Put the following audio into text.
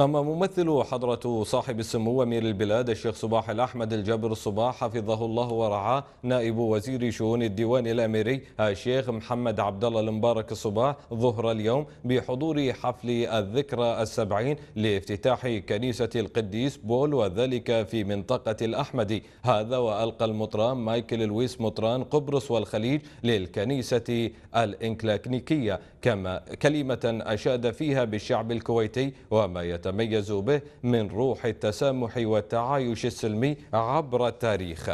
قام ممثل حضرة صاحب السمو أمير البلاد الشيخ صباح الأحمد الجابر الصباح حفظه الله ورعاه نائب وزير شؤون الديوان الأميري الشيخ محمد عبد الله المبارك الصباح ظهر اليوم بحضور حفل الذكرى السبعين لافتتاح كنيسة القديس بول وذلك في منطقة الأحمدي هذا وألقى المطران مايكل لويس مطران قبرص والخليج للكنيسة الإنكلاكنيكية كما كلمة أشاد فيها بالشعب الكويتي وما يتم تتميز به من روح التسامح والتعايش السلمي عبر التاريخ